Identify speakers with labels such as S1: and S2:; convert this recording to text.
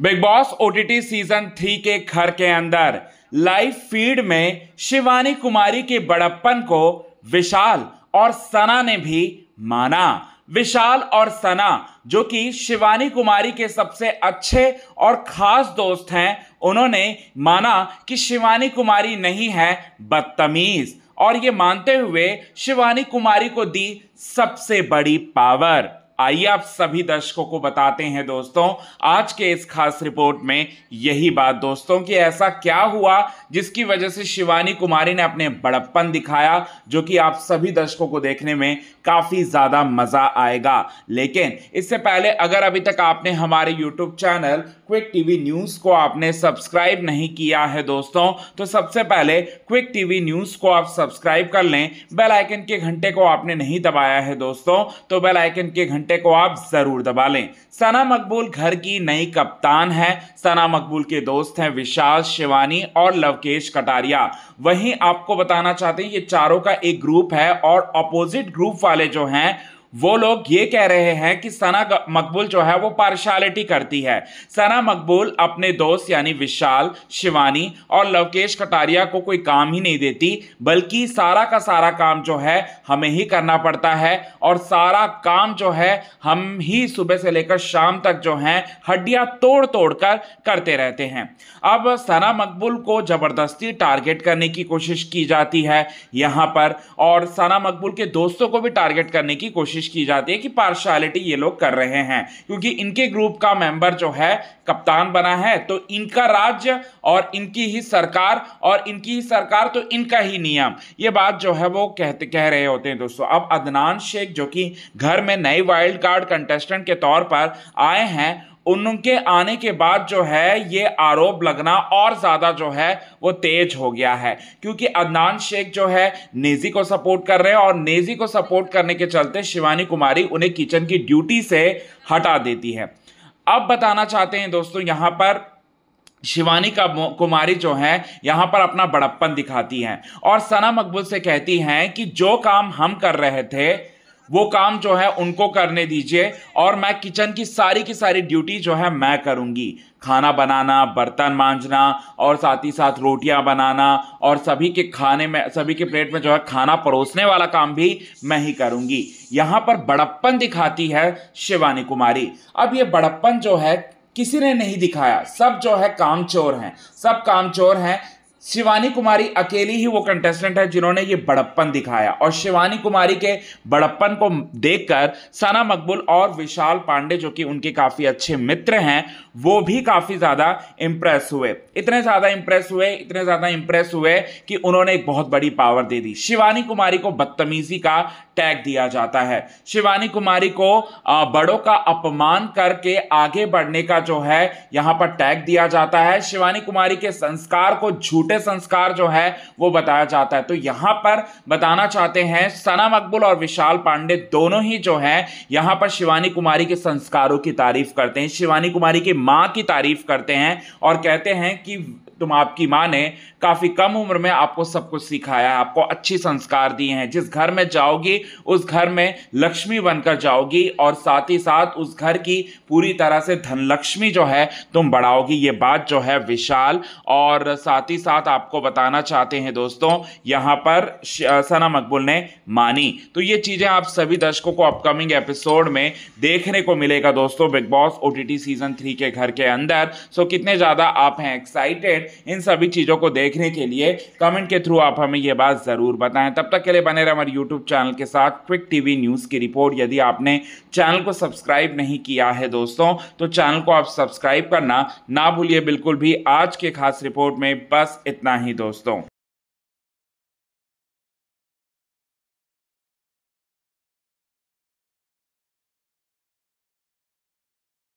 S1: big Boss OTT season three के घर के अंदर लाइव फीड में शिवानी कुमारी के बड़प्पन को विशाल और सना ने भी माना विशाल और सना जो कि शिवानी कुमारी के सबसे अच्छे और खास दोस्त हैं उन्होंने माना कि शिवानी कुमारी नहीं है बदतमीज और ये मानते हुए शिवानी कुमारी को दी सबसे बड़ी पावर आइए आप सभी दर्शकों को बताते हैं दोस्तों आज के इस खास रिपोर्ट में यही बात दोस्तों कि ऐसा क्या हुआ जिसकी वजह से शिवानी कुमारी ने अपने बड़प्पन दिखाया जो कि आप सभी दर्शकों को देखने में काफ़ी ज़्यादा मज़ा आएगा लेकिन इससे पहले अगर अभी तक आपने हमारे YouTube channel Quick TV news को आपने सब्सक्राइब नहीं किया है दोस्तों तो सबसे पहले क्विक टीवी न्यूज़ को आप सब्सक्राइब कर लें बेलाइकन के घंटे को आपने नहीं दबाया है दोस्तों तो बेलाइकन के घंटे घंटे को आप ज़रूर दबा लें सना मकबूल घर की नई कप्तान है सना मकबूल के दोस्त हैं विशाल शिवानी और लवकेश कटारिया वहीं आपको बताना चाहते हैं ये चारों का एक ग्रुप है और अपोजिट ग्रुप वाले जो हैं वो लोग ये कह रहे हैं कि सना मकबूल जो है वो पार्शालिटी करती है सना मकबूल अपने दोस्त यानी विशाल शिवानी और लवकेश कटारिया को कोई काम ही नहीं देती बल्कि सारा का सारा काम जो है हमें ही करना पड़ता है और सारा काम जो है हम ही सुबह से लेकर शाम तक जो है हड्डियां तोड़ तोड़ कर करते रहते हैं अब सना मकबूल को ज़बरदस्ती टारगेट करने की कोशिश की जाती है यहाँ पर और सना मकबूल के दोस्तों को भी टारगेट करने की कोशिश कोशिश की जाती है कि पार्शलिटी ये लोग कर रहे हैं क्योंकि इनके ग्रुप का मेंबर जो है कप्तान बना है तो इनका राज्य और इनकी ही सरकार और इनकी ही सरकार तो इनका ही नियम ये बात जो है वो कहते कह रहे होते हैं दोस्तों अब अदनान शेख जो कि घर में नए वाइल्ड कार्ड कंटेस्टेंट के तौर पर आए हैं उनके आने के बाद जो है ये आरोप लगना और ज़्यादा जो है वो तेज हो गया है क्योंकि अदनान शेख जो है नेजी को सपोर्ट कर रहे हैं और नेजी को सपोर्ट करने के चलते शिवानी कुमारी उन्हें किचन की ड्यूटी से हटा देती है अब बताना चाहते हैं दोस्तों यहाँ पर शिवानी का कुमारी जो है यहाँ पर अपना बड़प्पन दिखाती हैं और सना मकबूल से कहती हैं कि जो काम हम कर रहे थे वो काम जो है उनको करने दीजिए और मैं किचन की सारी की सारी ड्यूटी जो है मैं करूँगी खाना बनाना बर्तन मांजना और साथ ही साथ रोटियां बनाना और सभी के खाने में सभी के प्लेट में जो है खाना परोसने वाला काम भी मैं ही करूँगी यहाँ पर बड़प्पन दिखाती है शिवानी कुमारी अब ये बड़प्पन जो है किसी ने नहीं दिखाया सब जो है कामचोर हैं सब कामचोर हैं शिवानी कुमारी अकेली ही वो कंटेस्टेंट है जिन्होंने ये बड़प्पन दिखाया और शिवानी कुमारी के बड़प्पन को देखकर सना मकबूल और विशाल पांडे जो कि उनके काफ़ी अच्छे मित्र हैं वो भी काफ़ी ज़्यादा इम्प्रेस हुए इतने ज़्यादा इम्प्रेस हुए इतने ज़्यादा इम्प्रेस हुए कि उन्होंने एक बहुत बड़ी पावर दे दी शिवानी कुमारी को बदतमीजी का टैग दिया जाता है शिवानी कुमारी को बड़ों का अपमान करके आगे बढ़ने का जो है यहाँ पर टैग दिया जाता है शिवानी कुमारी के संस्कार को झूठ झूठे संस्कार जो है वो बताया जाता है तो यहां पर बताना चाहते हैं सना मकबुल और विशाल पांडे दोनों ही जो है यहां पर शिवानी कुमारी के संस्कारों की तारीफ करते हैं शिवानी कुमारी की मां की तारीफ करते हैं और कहते हैं कि तुम आपकी माँ ने काफ़ी कम उम्र में आपको सब कुछ सिखाया है आपको अच्छी संस्कार दिए हैं जिस घर में जाओगी उस घर में लक्ष्मी बनकर जाओगी और साथ ही साथ उस घर की पूरी तरह से धनलक्ष्मी जो है तुम बढ़ाओगी ये बात जो है विशाल और साथ ही साथ आपको बताना चाहते हैं दोस्तों यहाँ पर सना मकबूल ने मानी तो ये चीज़ें आप सभी दर्शकों को अपकमिंग एपिसोड में देखने को मिलेगा दोस्तों Bigg Boss O season three के घर के अंदर सो कितने ज़्यादा आप हैं एक्साइटेड इन सभी चीज़ों को देखने के लिए कमेंट के थ्रू आप हमें यह बात ज़रूर बताएं तब तक के लिए बने रहे हमारे यूट्यूब चैनल के साथ क्विक टीवी न्यूज़ की रिपोर्ट यदि आपने चैनल को सब्सक्राइब नहीं किया है दोस्तों तो चैनल को आप सब्सक्राइब करना ना भूलिए बिल्कुल भी आज के खास रिपोर्ट में बस इतना ही दोस्तों